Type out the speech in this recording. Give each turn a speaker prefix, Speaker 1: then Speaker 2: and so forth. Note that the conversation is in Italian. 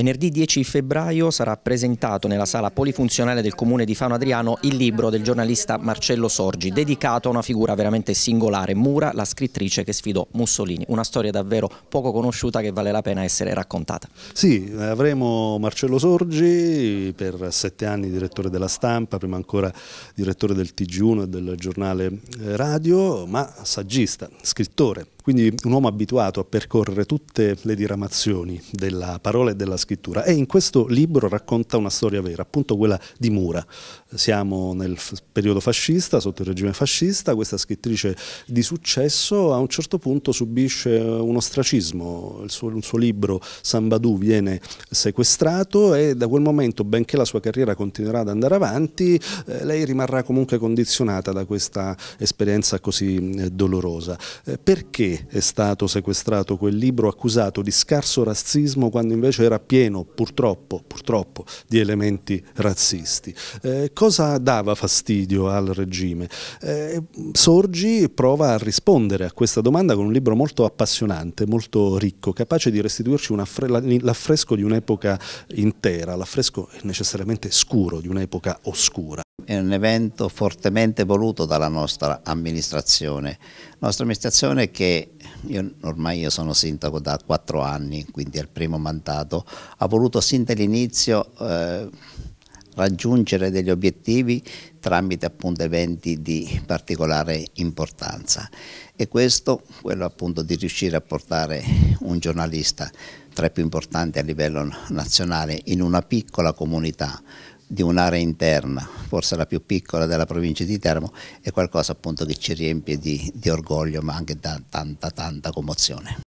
Speaker 1: Venerdì 10 febbraio sarà presentato nella sala polifunzionale del comune di Fano Adriano il libro del giornalista Marcello Sorgi, dedicato a una figura veramente singolare, Mura, la scrittrice che sfidò Mussolini. Una storia davvero poco conosciuta che vale la pena essere raccontata.
Speaker 2: Sì, avremo Marcello Sorgi per sette anni direttore della stampa, prima ancora direttore del TG1 e del giornale eh, radio, ma saggista, scrittore, quindi un uomo abituato a percorrere tutte le diramazioni della parola e della scrittura e in questo libro racconta una storia vera, appunto quella di Mura. Siamo nel periodo fascista, sotto il regime fascista, questa scrittrice di successo a un certo punto subisce uno stracismo, il suo, il suo libro Sambadou viene sequestrato e da quel momento, benché la sua carriera continuerà ad andare avanti, eh, lei rimarrà comunque condizionata da questa esperienza così eh, dolorosa. Eh, perché? è stato sequestrato quel libro accusato di scarso razzismo quando invece era pieno, purtroppo, purtroppo di elementi razzisti. Eh, cosa dava fastidio al regime? Eh, Sorgi prova a rispondere a questa domanda con un libro molto appassionante, molto ricco, capace di restituirci l'affresco di
Speaker 3: un'epoca intera, l'affresco necessariamente scuro di un'epoca oscura è un evento fortemente voluto dalla nostra amministrazione. La nostra amministrazione che, io, ormai io sono sindaco da quattro anni, quindi è il primo mandato, ha voluto sin dall'inizio eh, raggiungere degli obiettivi tramite appunto eventi di particolare importanza e questo quello appunto di riuscire a portare un giornalista tra i più importanti a livello nazionale in una piccola comunità di un'area interna, forse la più piccola della provincia di Teramo, è qualcosa appunto che ci riempie di, di orgoglio ma anche da tanta tanta commozione.